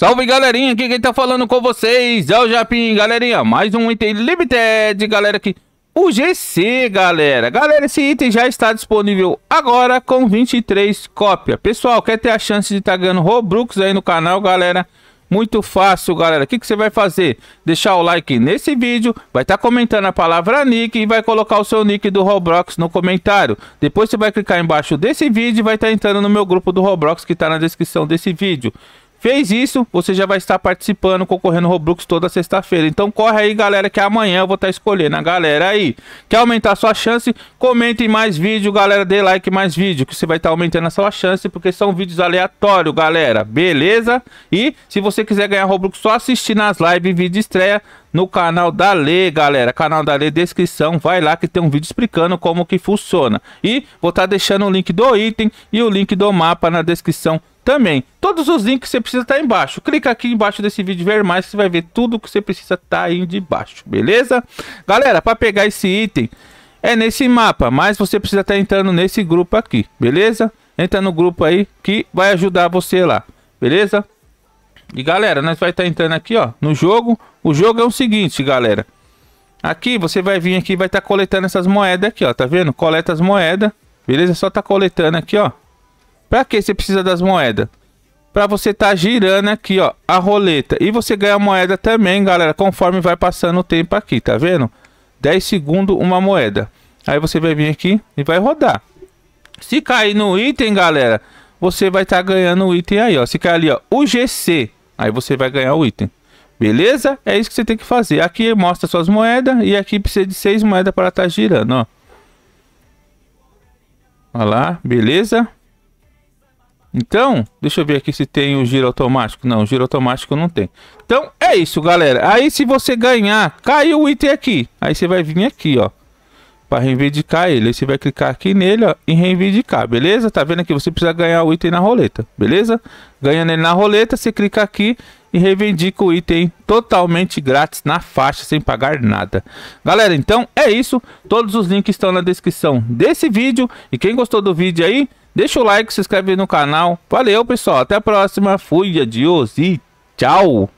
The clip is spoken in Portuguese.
Salve galerinha, aqui quem tá falando com vocês é o Japim, galerinha, mais um item limited, galera, aqui, o GC, galera, galera, esse item já está disponível agora com 23 cópias, pessoal, quer ter a chance de estar tá ganhando Robux aí no canal, galera, muito fácil, galera, o que, que você vai fazer? Deixar o like nesse vídeo, vai estar tá comentando a palavra nick e vai colocar o seu nick do Roblox no comentário, depois você vai clicar embaixo desse vídeo e vai estar tá entrando no meu grupo do Roblox que está na descrição desse vídeo, Fez isso, você já vai estar participando, concorrendo Roblox toda sexta-feira. Então corre aí, galera, que amanhã eu vou estar escolhendo. A galera aí, quer aumentar sua chance? comente mais vídeo, galera, dê like mais vídeo, que você vai estar aumentando a sua chance, porque são vídeos aleatórios, galera. Beleza? E se você quiser ganhar Roblox, só assistir nas lives, vídeo estreia no canal da Lê, galera. Canal da Lê, descrição, vai lá que tem um vídeo explicando como que funciona. E vou estar deixando o link do item e o link do mapa na descrição também. Todos os links que você precisa tá embaixo. Clica aqui embaixo desse vídeo ver mais, você vai ver tudo que você precisa tá aí embaixo, beleza? Galera, para pegar esse item é nesse mapa, mas você precisa estar tá entrando nesse grupo aqui, beleza? Entra no grupo aí que vai ajudar você lá, beleza? E galera, nós vai estar tá entrando aqui, ó, no jogo. O jogo é o seguinte, galera. Aqui você vai vir aqui, vai estar tá coletando essas moedas aqui, ó, tá vendo? Coleta as moedas, beleza? Só tá coletando aqui, ó. Pra que você precisa das moedas? Pra você tá girando aqui, ó, a roleta. E você ganha moeda também, galera, conforme vai passando o tempo aqui, tá vendo? 10 segundos, uma moeda. Aí você vai vir aqui e vai rodar. Se cair no item, galera, você vai estar tá ganhando o item aí, ó. Se cair ali, ó, o GC, aí você vai ganhar o item. Beleza? É isso que você tem que fazer. Aqui mostra suas moedas e aqui precisa de 6 moedas para estar tá girando, ó. Olha lá, beleza? Então, deixa eu ver aqui se tem o giro automático. Não, giro automático não tem. Então, é isso, galera. Aí, se você ganhar, caiu o item aqui. Aí, você vai vir aqui, ó. Para reivindicar ele. Aí, você vai clicar aqui nele, ó. E reivindicar, beleza? Tá vendo aqui? Você precisa ganhar o item na roleta, beleza? Ganhando ele na roleta, você clica aqui e reivindica o item totalmente grátis na faixa, sem pagar nada. Galera, então é isso. Todos os links estão na descrição desse vídeo. E quem gostou do vídeo aí Deixa o like, se inscreve no canal. Valeu, pessoal. Até a próxima. Fui, adios e tchau.